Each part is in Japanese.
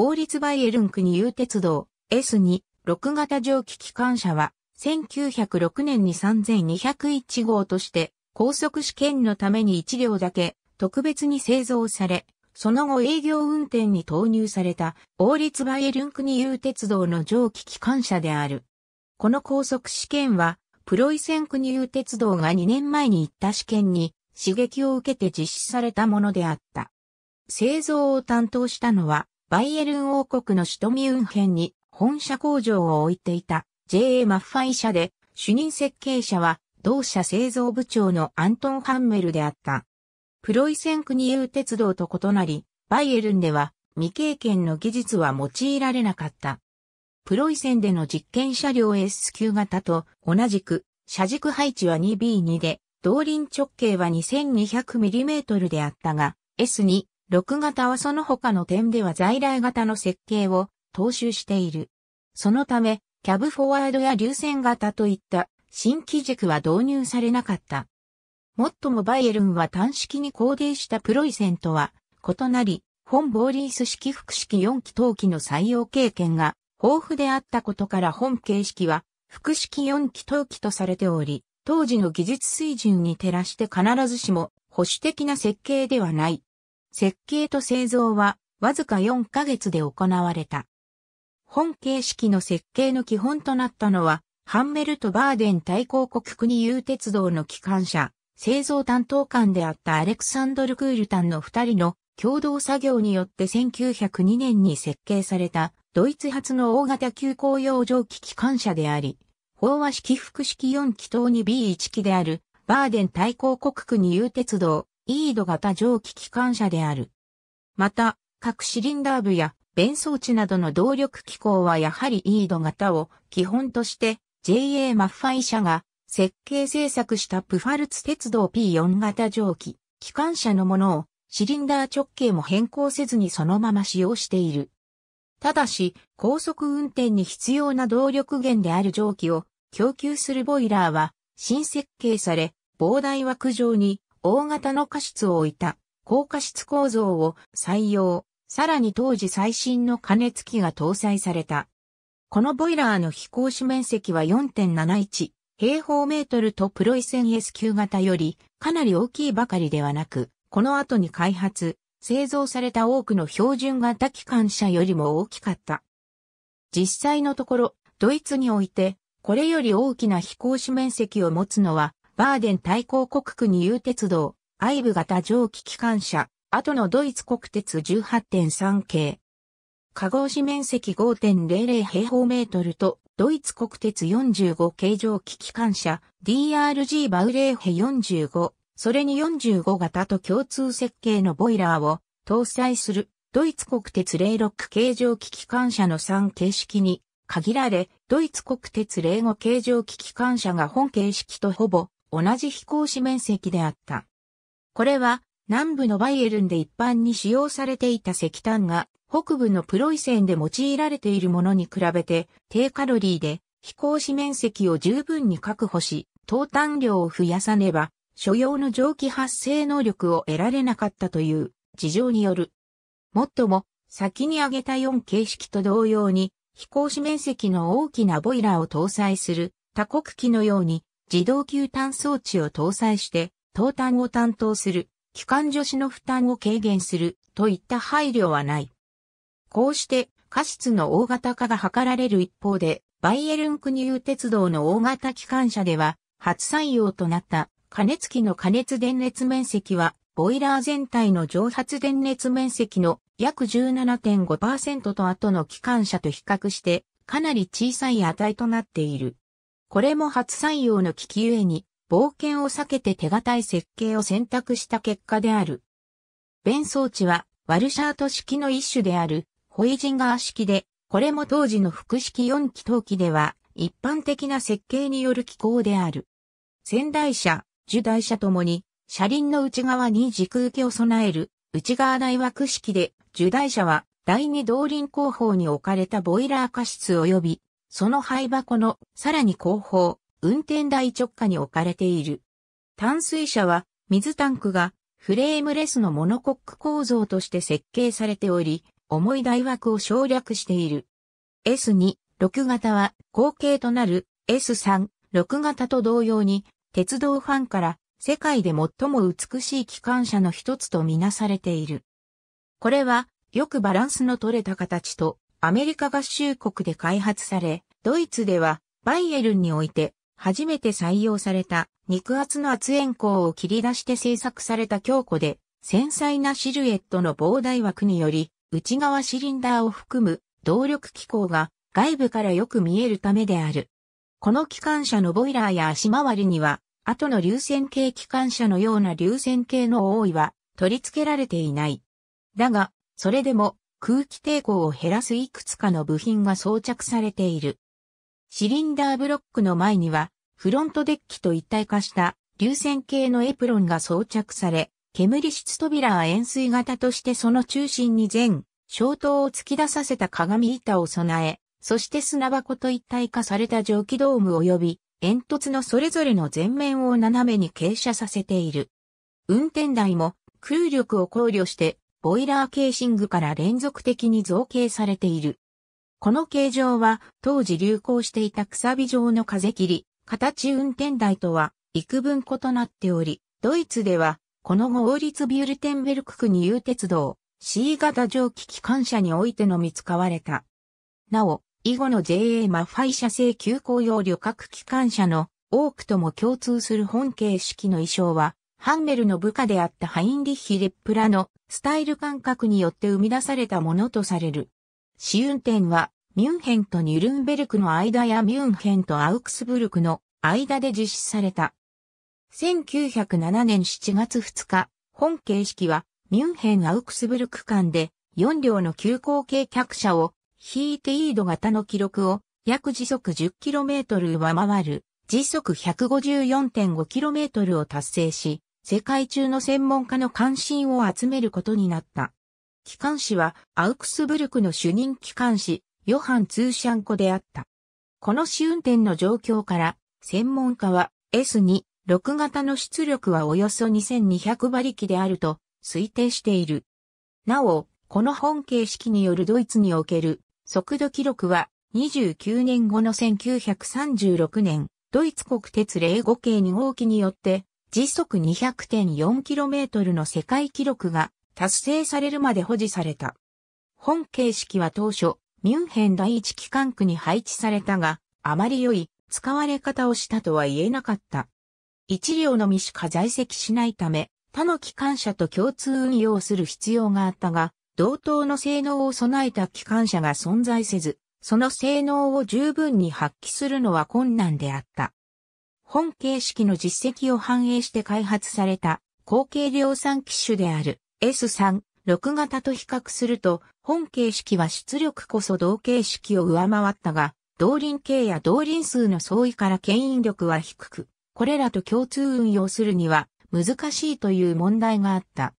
王立バイエルンクに有鉄道 S2、6型蒸気機関車は、1906年に3201号として、高速試験のために1両だけ、特別に製造され、その後営業運転に投入された、王立バイエルンクに有鉄道の蒸気機関車である。この高速試験は、プロイセンク有鉄道が2年前に行った試験に刺激を受けて実施されたものであった。製造を担当したのはバイエルン王国の首都ミュンヘンに本社工場を置いていた J.A. マッファイ社で主任設計者は同社製造部長のアントン・ハンメルであった。プロイセン国有鉄道と異なり、バイエルンでは未経験の技術は用いられなかった。プロイセンでの実験車両 S 級型と同じく、車軸配置は 2B2 で、動輪直径は 2200mm であったが、S2、6型はその他の点では在来型の設計を踏襲している。そのため、キャブフォワードや流線型といった新機軸は導入されなかった。もっともバイエルンは単式に高定したプロイセンとは異なり、本ボーリース式複式4機当機の採用経験が豊富であったことから本形式は複式4機当機とされており、当時の技術水準に照らして必ずしも保守的な設計ではない。設計と製造はわずか4ヶ月で行われた。本形式の設計の基本となったのは、ハンメルト・バーデン大抗国国有鉄道の機関車、製造担当官であったアレクサンドル・クールタンの二人の共同作業によって1902年に設計されたドイツ発の大型急行用蒸気機関車であり、飽和式複式4気筒に B1 機であるバーデン大抗国国に有鉄道イード型蒸気機関車である。また、各シリンダー部や弁装置などの動力機構はやはりイード型を基本として JA マッファイ社が設計制作したプファルツ鉄道 P4 型蒸気機関車のものをシリンダー直径も変更せずにそのまま使用している。ただし、高速運転に必要な動力源である蒸気を供給するボイラーは新設計され、膨大枠上に大型の過失を置いた高過失構造を採用、さらに当時最新の加熱器が搭載された。このボイラーの飛行士面積は4.71平方メートルとプロイセン S 級型よりかなり大きいばかりではなく、この後に開発、製造された多くの標準型機関車よりも大きかった。実際のところ、ドイツにおいて、これより大きな飛行士面積を持つのはバーデン対抗国区に有鉄道、アイブ型蒸気機関車、後のドイツ国鉄18.3系。加護市面積5.00平方メートルと、ドイツ国鉄45系蒸気機関車、DRG バウレーヘ45、それに45型と共通設計のボイラーを搭載する、ドイツ国鉄06系蒸気機関車の3形式に限られ、ドイツ国鉄05形状機機関車が本形式とほぼ同じ飛行士面積であった。これは南部のバイエルンで一般に使用されていた石炭が北部のプロイセンで用いられているものに比べて低カロリーで飛行士面積を十分に確保し、投炭量を増やさねば所要の蒸気発生能力を得られなかったという事情による。もっとも先に挙げた4形式と同様に飛行士面積の大きなボイラーを搭載する多国機のように自動給炭装置を搭載して、投炭を担当する、機関助手の負担を軽減する、といった配慮はない。こうして、過失の大型化が図られる一方で、バイエルンクニュー鉄道の大型機関車では、初採用となった加熱機の加熱電熱面積は、ボイラー全体の蒸発電熱面積の約17.5%と後の機関車と比較して、かなり小さい値となっている。これも初採用の機器ゆえに、冒険を避けて手堅い設計を選択した結果である。弁装置は、ワルシャート式の一種である、ホイジンガー式で、これも当時の複式4気筒機では、一般的な設計による機構である。仙台車、樹台車ともに、車輪の内側に軸受けを備える、内側内枠式で、樹台車は、第二動輪後方に置かれたボイラー加室及び、その灰箱のさらに後方、運転台直下に置かれている。淡水車は水タンクがフレームレスのモノコック構造として設計されており、重い台枠を省略している。S2、6型は後継となる S3、6型と同様に鉄道ファンから世界で最も美しい機関車の一つとみなされている。これはよくバランスの取れた形とアメリカ合衆国で開発され、ドイツではバイエルンにおいて初めて採用された肉厚の圧円鋼を切り出して製作された強固で繊細なシルエットの膨大枠により内側シリンダーを含む動力機構が外部からよく見えるためである。この機関車のボイラーや足回りには後の流線形機関車のような流線形の多いは取り付けられていない。だが、それでも空気抵抗を減らすいくつかの部品が装着されている。シリンダーブロックの前には、フロントデッキと一体化した流線形のエプロンが装着され、煙室扉は円錐型としてその中心に全消灯を突き出させた鏡板を備え、そして砂箱と一体化された蒸気ドーム及び煙突のそれぞれの前面を斜めに傾斜させている。運転台も空力を考慮してボイラーケーシングから連続的に造形されている。この形状は当時流行していたくさび状の風切り、形運転台とは幾分異なっており、ドイツではこの後王立ビュルテンベルク区に有鉄道 C 型蒸気機関車においてのみ使われた。なお、以後の JA マファイ社製急行用旅客機関車の多くとも共通する本形式の衣装はハンメルの部下であったハインリッヒ・レップラのスタイル感覚によって生み出されたものとされる。試運転はミュンヘンとニュルンベルクの間やミュンヘンとアウクスブルクの間で実施された。1907年7月2日、本形式はミュンヘン・アウクスブルク間で4両の急行系客車を引いてイード型の記録を約時速 10km 上回る時速 154.5km を達成し、世界中の専門家の関心を集めることになった。機関士はアウクスブルクの主任機関士、ヨハン・ツーシャンコであった。この試運転の状況から、専門家は S2、6型の出力はおよそ2200馬力であると推定している。なお、この本形式によるドイツにおける速度記録は29年後の1936年、ドイツ国鉄05系2号機によって時速 200.4km の世界記録が達成されるまで保持された。本形式は当初、ミュンヘン第一機関区に配置されたが、あまり良い使われ方をしたとは言えなかった。一両のみしか在籍しないため、他の機関車と共通運用する必要があったが、同等の性能を備えた機関車が存在せず、その性能を十分に発揮するのは困難であった。本形式の実績を反映して開発された後継量産機種である S3、6型と比較すると、本形式は出力こそ同形式を上回ったが、同輪形や同輪数の相違から牽引力は低く、これらと共通運用するには難しいという問題があった。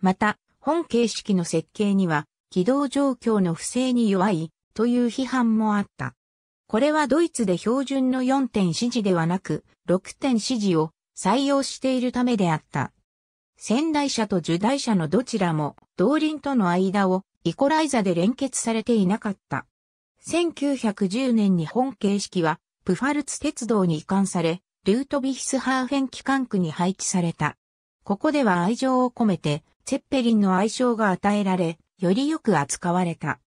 また、本形式の設計には、軌道状況の不正に弱いという批判もあった。これはドイツで標準の 4. 指示ではなく、6点支持を採用しているためであった。仙台社と受台社のどちらも同輪との間をイコライザで連結されていなかった。1910年に本形式はプファルツ鉄道に移管され、ルートビヒスハーフェン機関区に配置された。ここでは愛情を込めて、チェッペリンの愛称が与えられ、よりよく扱われた。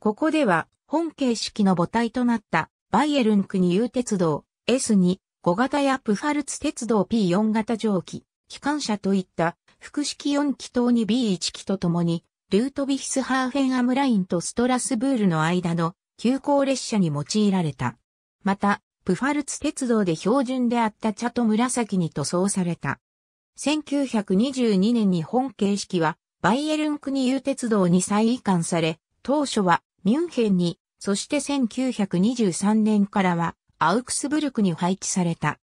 ここでは、本形式の母体となった、バイエルン区に有鉄道、S2、5型やプファルツ鉄道 P4 型蒸気、機関車といった複式4気筒に B1 気とともに、ルートビヒスハーフェンアムラインとストラスブールの間の急行列車に用いられた。また、プファルツ鉄道で標準であった茶と紫に塗装された。1922年に本形式はバイエルン国有鉄道に再移管され、当初はミュンヘンに、そして1923年からはアウクスブルクに配置された。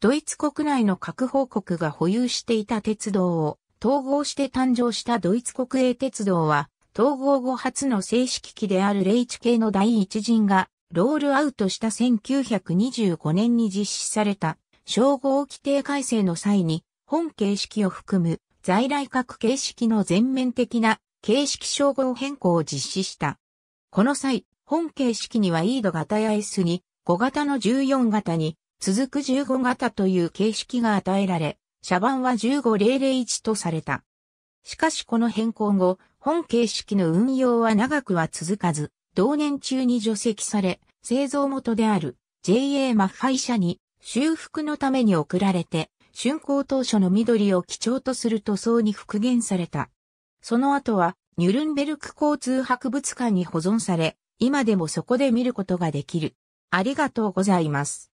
ドイツ国内の各報告が保有していた鉄道を統合して誕生したドイツ国営鉄道は、統合後初の正式機であるレイチ系の第一陣がロールアウトした1925年に実施された、称号規定改正の際に、本形式を含む在来各形式の全面的な形式称号変更を実施した。この際、本形式には E 度型や S に5型の14型に続く15型という形式が与えられ、車番は15001とされた。しかしこの変更後、本形式の運用は長くは続かず、同年中に除籍され、製造元である JA マッハイ社に修復のために送られて、竣工当初の緑を基調とする塗装に復元された。その後は、ニュルンベルク交通博物館に保存され、今でもそこで見ることができる。ありがとうございます。